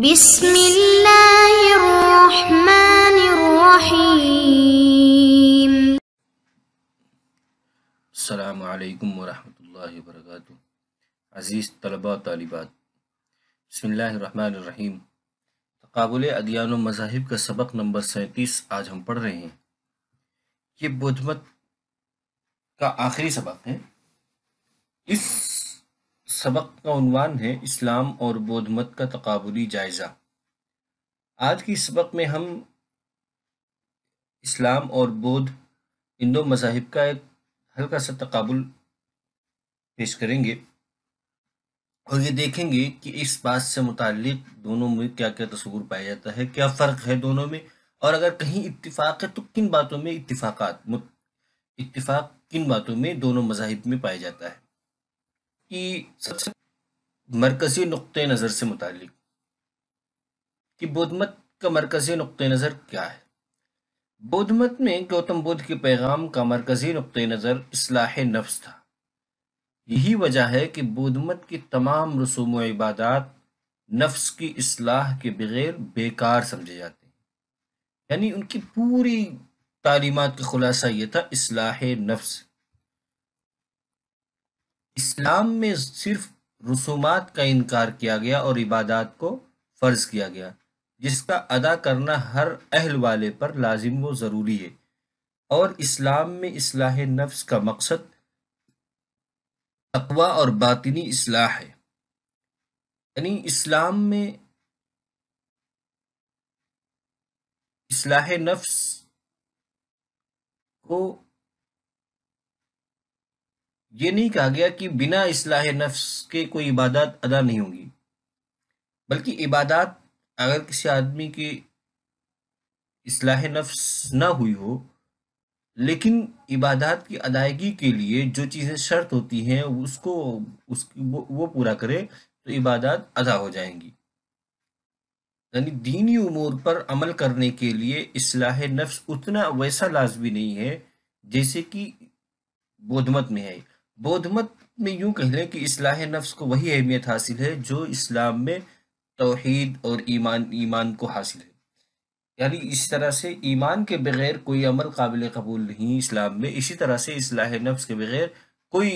بسم الله الرحمن الرحيم السلام عليكم ورحمة الله وبركاته عزيز طلباء طالبات بسم الله الرحمن الرحيم तकबल अदियान मजाहब का सबक नंबर सैंतीस आज हम पढ़ रहे हैं ये बुद्धमत का आखिरी सबक है इस सबक का उनवान है इस्लाम और बौद्ध मत का तकबली जायज़ा आज की सबक में हम इस्लाम और बौद्ध इन दो मजाहब का एक हल्का सा तकबुल पेश करेंगे और ये देखेंगे कि इस बात से मुतक दोनों में क्या क्या तस्वूर पाया जाता है क्या फ़र्क है दोनों में और अगर कहीं इतफाक़ है तो किन बातों में इतफ़ाक़ इतफाक़ किन बातों में दोनों मजाहब में पाया जाता है कि सबसे मरकजी नुक़ नज़र से मुतल कि बुद्ध मत का मरकजी नुक़ नज़र क्या है बुद्ध मत में गौतम बुद्ध के पैगाम का मरकजी नुक़ नज़र असलाह नफ्स था यही वजह है कि बुद्ध मत की तमाम रसूम इबादत नफ्स की असलाह के बगैर बेकार समझे जाते हैं यानी उनकी पूरी तालीमत का खुलासा ये था असलाह नफ्स इस्लाम में सिर्फ रसूमात का इनकार किया गया और इबादत को फ़र्ज़ किया गया जिसका अदा करना हर अहल वाले पर लाजिम व ज़रूरी है और इस्लाम में इसलाह नफ्स का मकसद अकवा और बातनी इसलाह है यानी इस्लाम में इसलाह नफ्स को ये नहीं कहा गया कि बिना इसलाह नफ्स के कोई इबादत अदा नहीं होगी बल्कि इबादत अगर किसी आदमी की इसलाह नफ्स ना हुई हो लेकिन इबादत की अदायगी के लिए जो चीज़ें शर्त होती हैं उसको उस वो, वो पूरा करे तो इबादत अदा हो जाएंगी यानी दीनी उमूर पर अमल करने के लिए इसलाह नफ्स उतना वैसा लाजमी नहीं है जैसे कि बोधमत में है मत में यूं कह लें कि इस्लाह नफ्स को वही अहमियत हासिल है जो इस्लाम में तोहद और ईमान ईमान को हासिल है यानी इस तरह से ईमान के बगैर कोई अमल काबिल कबूल नहीं इस्लाम में इसी तरह से इस्लाह नफ्स के बगैर कोई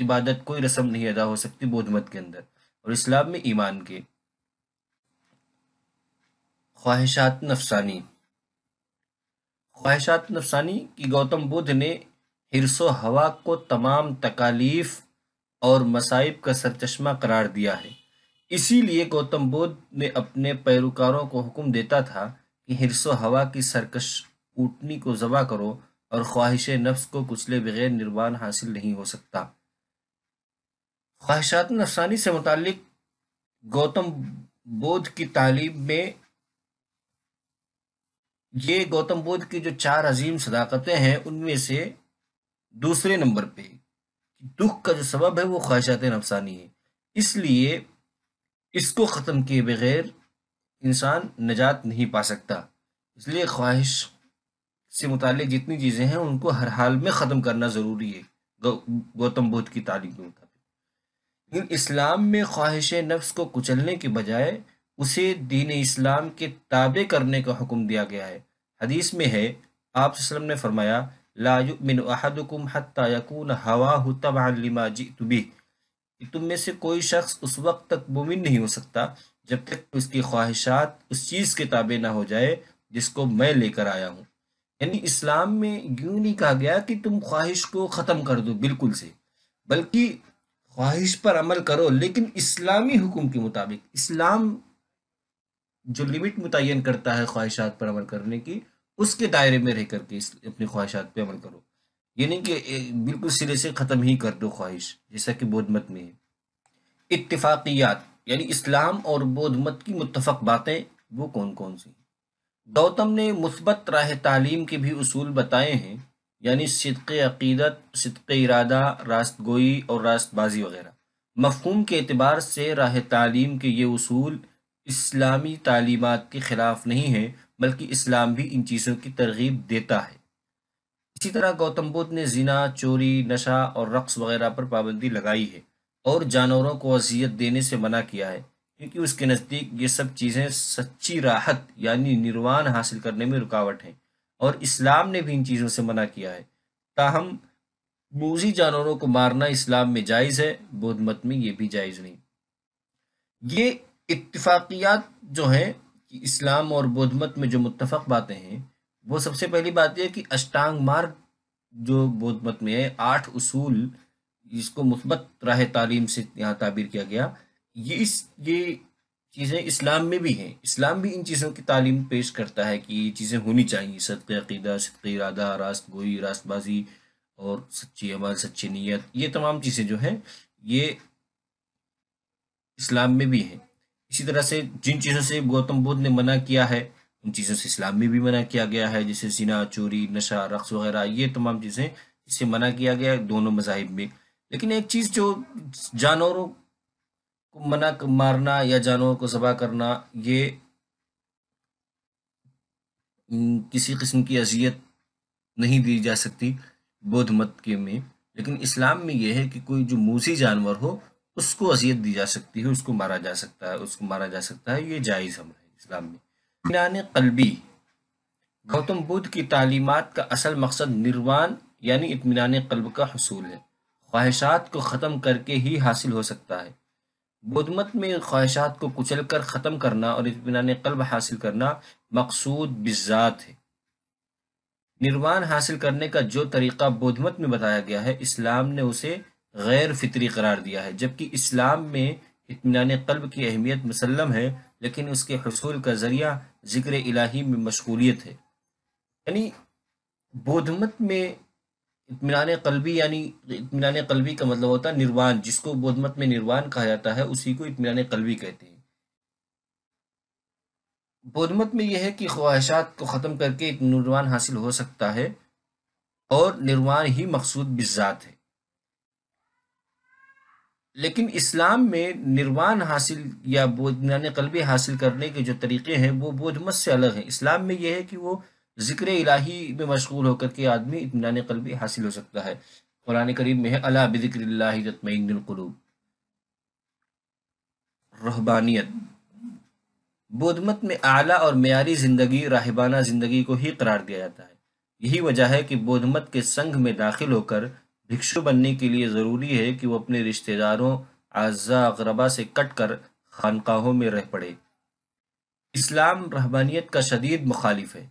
इबादत कोई रस्म नहीं अदा हो सकती मत के अंदर और इस्लाम में ईमान के ख्वाहिशात नफसानी ख्वाहिशात नफसानी की गौतम बुद्ध ने व हवा को तमाम तकालीफ और मसाइब का सरचश्मा करार दिया है इसीलिए गौतम बुद्ध ने अपने पैरोकारों को हुक्म देता था कि हिरसो हवा की सरकश ऊटनी को जबा करो और ख्वाहिश नफ्स को कुचले बगैर निर्वाण हासिल नहीं हो सकता ख्वाहिशात नफसानी से मुतल गौतम बुद्ध की तालीम में ये गौतम बुद्ध की जो चार अजीम सदाकतें हैं उनमें से दूसरे नंबर पे दुख का जो सबब है वो ख्वाहिशात नफसानी है इसलिए इसको ख़त्म किए बगैर इंसान नजात नहीं पा सकता इसलिए ख्वाहिश से मुतल जितनी चीज़ें हैं उनको हर हाल में ख़त्म करना ज़रूरी है गौतम बुद्ध की तालीम के मुताबिक लेकिन इस्लाम में ख्वाहिश नफ्स को कुचलने के बजाय उसे दीन इस्लाम के ताबे करने का हुक्म दिया गया है हदीस में है आप ने फरमाया लायुमिनदुकुम हत्ता यकून हवा तबालिमा जी तुबी कि तुम में से कोई शख्स उस वक्त तक मुमिन नहीं हो सकता जब तक उसकी ख्वाहिशात उस चीज़ के ताबे ना हो जाए जिसको मैं लेकर आया हूँ यानी इस्लाम में यूँ नहीं कहा गया कि तुम ख्वाहिश को ख़त्म कर दो बिल्कुल से बल्कि ख्वाहिश पर अमल करो लेकिन इस्लामी हुक्म के मुताबिक इस्लाम जो लिमिट मुतन करता है ख्वाहिशात पर अमल करने की उसके दायरे में रह करके इस अपनी ख्वाहिशात पे अमल करो ये नहीं कि बिल्कुल सिरे से ख़त्म ही कर दो ख्वाहिश जैसा कि बौद्ध मत में है इतफाक़ियात यानी इस्लाम और बौद्ध मत की मुतफ़ बातें वो कौन कौन सी गौतम ने मुस्बत राह तालीम के भी असूल बताए हैं यानी सदक अकीदत सदक इरादा रास्त गोई और रास्तबाजी वगैरह मफहूम के अतबार से राह तालीम के ये असूल इस्लामी तालीमत के ख़िलाफ़ नहीं हैं बल्कि इस्लाम भी इन चीज़ों की तरगीब देता है इसी तरह गौतम बुद्ध ने जिना चोरी नशा और रक्स वगैरह पर पाबंदी लगाई है और जानवरों को अजियत देने से मना किया है क्योंकि उसके नज़दीक ये सब चीज़ें सच्ची राहत यानी निर्वाण हासिल करने में रुकावट हैं और इस्लाम ने भी इन चीज़ों से मना किया है ताहम मूजी जानवरों को मारना इस्लाम में जायज़ है बौद्ध मत में ये भी जायज़ नहीं ये इतफाक़ियात जो हैं कि इस्लाम और बौद्ध मत में जो मुतफ़ बातें हैं वो सबसे पहली बात यह कि अष्टांग मार्ग जो बौद्ध मत में है आठ उसूल जिसको मुस्बत राह तालीम से यहाँ ताबीर किया गया ये इस ये चीज़ें इस्लाम में भी हैं इस्लाम भी इन चीज़ों की तालीम पेश करता है कि ये चीज़ें होनी चाहिए सदक अकीदा सदक इरादा रास्त गोई रास्तबाजी और सच्ची अमल सच्ची नीयत ये तमाम चीज़ें जो हैं ये इस्लाम में भी हैं इसी तरह से जिन चीज़ों से गौतम बुद्ध ने मना किया है उन चीज़ों से इस्लाम में भी मना किया गया है जैसे जिना चोरी नशा रक्स वगैरह ये तमाम चीज़ें इसे मना किया गया है दोनों मजाहिब में लेकिन एक चीज़ जो जानवरों को मना मारना या जानवरों को जबा करना ये किसी किस्म की अजियत नहीं दी जा सकती बौद्ध मत के में लेकिन इस्लाम में यह है कि कोई जो मूसी जानवर हो उसको अजियत दी जा सकती है उसको मारा जा सकता है उसको मारा जा सकता है ये जायज़ हम है इस्लाम में इनान कलबी गौतम बुद्ध की तालीमत का असल मकसद निर्वाण यानी इतमान कल्ब का हसूल है ख्वाहिशात को ख़त्म करके ही हासिल हो सकता है बुद्ध मत में ख्वाहिशात को कुचल कर ख़त्म करना और इतमान कल्ब हासिल करना मकसूद बिजात है निर्वाण हासिल करने का जो तरीक़ा बुद्धमत में बताया गया है इस्लाम ने उसे गैर फितरी करार दिया है जबकि इस्लाम में इतमान कल्ब की अहमियत मुसलम है लेकिन उसके हसूल का ज़रिया ज़िक्र इलाही में मशगूलियत है यानी बोधमत में इतमान कलबी यानी इतमान कलबी का मतलब होता है निर्वाण जिसको बोधमत में निर्वाण कहा जाता है उसी को इतमान कलबी कहते हैं बोधमत में यह है कि ख्वाहिशात को ख़त्म करके एक निर्वाण हासिल हो सकता है और निर्वाण ही मकसूद बिजात है लेकिन इस्लाम में निर्वाण हासिल या बोधनान कलबे हासिल करने के जो तरीके हैं वो बोध मत से अलग हैं इस्लाम में यह है कि वो ज़िक्र इलाही में मशगूल होकर के आदमी इतमान कलबे हासिल हो सकता है कुरान करीब में है अला बदिक्रतमकलूब रहबानियत बोधमत में आला और मैारी ज़िंदगी राहबाना ज़िंदगी को ही करार दिया जाता है यही वजह है कि बोधमत के संघ में दाखिल होकर भिक्षु बनने के लिए ज़रूरी है कि वो अपने रिश्तेदारों आज़ा अकरबा से कट कर खानकाहों में रह पड़े इस्लाम रहबानियत का शदीद मुखालिफ है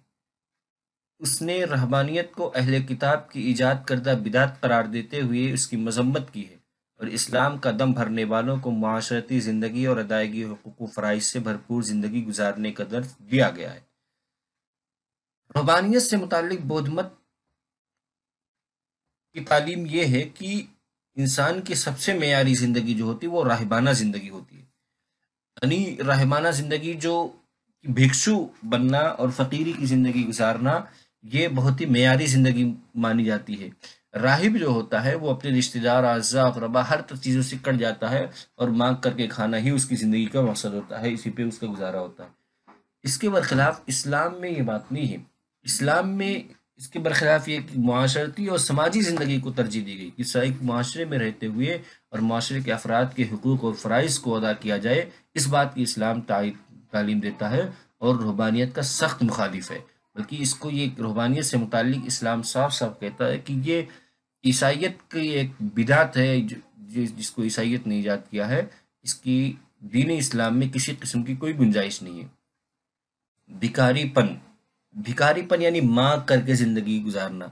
उसने रहबानियत को अहल किताब की ईजाद करदा बिदात करार देते हुए उसकी मजम्मत की है और इस्लाम का दम भरने वालों को माशरती ज़िंदगी और अदायगी हकूक फ़राइज से भरपूर ज़िंदगी गुजारने का दर्ज दिया गया है रहबानियत से मुतल बौद्ध मत की तालीम ये है कि इंसान की सबसे मैारी ज़िंदगी जो होती है वो राहबाना ज़िंदगी होती है यानी राहबाना ज़िंदगी जो भिक्षु बनना और फ़कीरी की ज़िंदगी गुजारना ये बहुत ही मैारी ज़िंदगी मानी जाती है राहिब जो होता है वो अपने रिश्तेदार अज्जा अकरबा हर चीज़ों से कट जाता है और मांग करके खाना ही उसकी ज़िंदगी का मकसद होता है इसी पे उसका गुजारा होता है इसके बरखिलाफ इस्लाम में ये बात नहीं है इस्लाम में इसके बरखिलाफ ये माशरती और समाजी ज़िंदगी को तरजीह दी गई कि एक माशरे में रहते हुए और माशरे के अफराद के हकूक़ और फ़राइज़ को अदा किया जाए इस बात की इस्लाम तालीम देता है और रूहानियत का सख्त मुखालिफ है बल्कि इसको ये रूहानियत से मुतल इस्लाम साफ साफ कहता है कि ये ईसाइत की एक बिदात है जो जिसको ईसाइत ने ईजाद किया है इसकी दीन इस्लाम में किसी किस्म की कोई गुंजाइश नहीं है भिकारीपन भिकारीपन यानी मांग करके जिंदगी गुजारना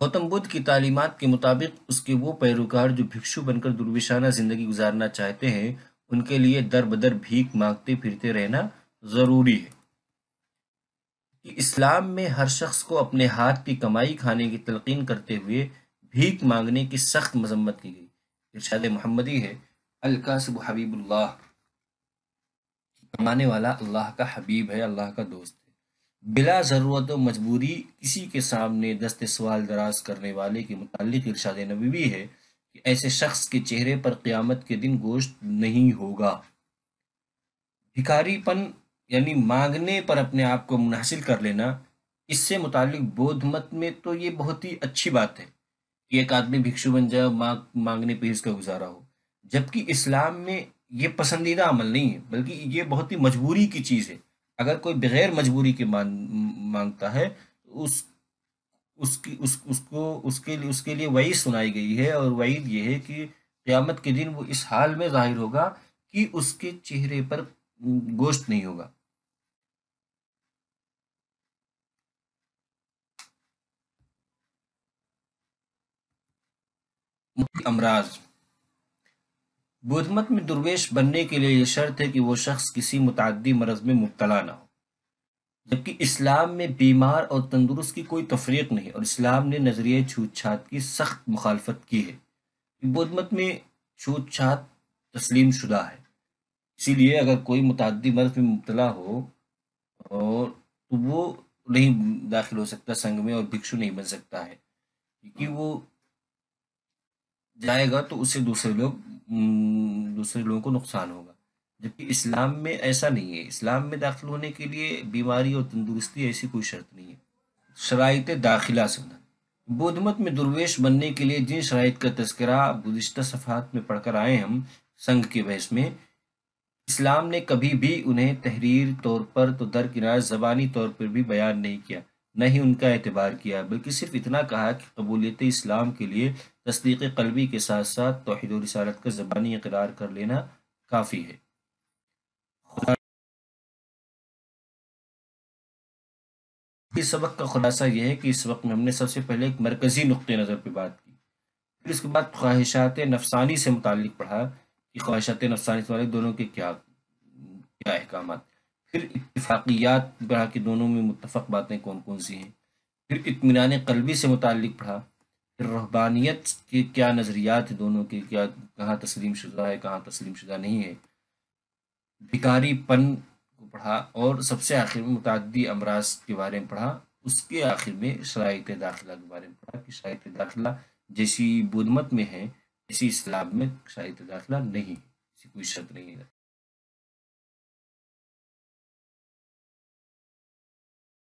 गौतम बुद्ध की तालीमत के मुताबिक उसके वो पैरोकार जो भिक्षु बनकर दुर्विशाना जिंदगी गुजारना चाहते हैं उनके लिए दर बदर भीख मांगते फिरते रहना जरूरी है इस्लाम में हर शख्स को अपने हाथ की कमाई खाने की तलकीन करते हुए भीख मांगने की सख्त मजम्मत की गई इर्शाद मोहम्मदी है अलकासब हबीबुल्ला कमाने वाला अल्लाह का हबीब है अल्लाह का दोस्त है बिला ज़रूरत व मजबूरी किसी के सामने दस्त सवाल दराज करने वाले के मुतालिक इरशाद नबी है कि ऐसे शख्स के चेहरे पर क़्यामत के दिन गोश्त नहीं होगा भिखारीपन यानी मांगने पर अपने आप को मुनहसिल कर लेना इससे मुतालिक बोध मत में तो ये बहुत ही अच्छी बात है कि एक आदमी भिक्षु बन जाए मांग मांगने पर इसका गुजारा हो जबकि इस्लाम में ये पसंदीदा अमल नहीं है बल्कि ये बहुत ही मजबूरी की चीज़ है अगर कोई बगैर मजबूरी के मान मांगता है उस उसकी उस उसको उसके लिए उसके लिए वही सुनाई गई है और वहीद ये है कि क़्यामत के दिन वो इस हाल में जाहिर होगा कि उसके चेहरे पर गोश्त नहीं होगा अमराज बुधमत में दुर्वेश बनने के लिए यह शर्त है कि वो शख्स किसी मुतदी मरज में मुबतला ना हो जबकि इस्लाम में बीमार और तंदुरुस्त की कोई तफरीक नहीं और इस्लाम ने नज़रिए छूतछात की सख्त मुखालफत की है बुधमत में छूतछात तस्लीम शुदा है इसीलिए अगर कोई मुतदी मर्ज में मुबतला हो और तो वो नहीं दाखिल हो सकता संघ में और भिक्षु नहीं बन सकता है क्योंकि वो जाएगा तो उसे दूसरे लोग दूसरे लोगों को नुकसान होगा जबकि इस्लाम में ऐसा नहीं है इस्लाम में दाखिल होने के लिए बीमारी और तंदुरुस्ती ऐसी कोई शर्त नहीं है शराइत दाखिला संदन बौद्ध मत में दुर्वेश बनने के लिए जिन शराइत का तस्करा गुजशत सफात में पढ़कर आए हम संघ के बहस में इस्लाम ने कभी भी उन्हें तहरीर तौर पर तो दरकिनार ज़बानी तौर पर भी बयान नहीं किया न ही उनका एतबार किया बल्कि सिर्फ इतना कहा कि कबूलियत इस्लाम के लिए तस्दीक कलबी के साथ साथ तोहद रसालत का ज़बानी इकरार कर लेना काफ़ी है इस सबक का खुलासा यह है कि इस वक्त में हमने सबसे पहले एक मरकज़ी नक़ नज़र पर बात की फिर इसके बाद ख्वाहिशात नफसानी से मुतल पढ़ा कि ख्वाहिशात नफसानी वाले दोनों के क्या क्या अहकाम फिर इतफाक़ियात पढ़ा कि दोनों में मुतफ़ बातें कौन कौन सी हैं फिर इतमान कलबी से मुतल पढ़ा रहबानियत के क्या नज़रियात है दोनों के क्या कहाँ तस्लीम शुदा है कहाँ तस्लीम शुदा नहीं है भिकारी पन को पढ़ा और सबसे आखिर में मुतदी अमराज के बारे में पढ़ा उसके आखिर में शरात दाखिला के बारे में पढ़ा कि शरात दाखिला जैसी बुदमत में है जैसी इस्लाम में शरात दाखिला नहीं है कोई शर्त नहीं है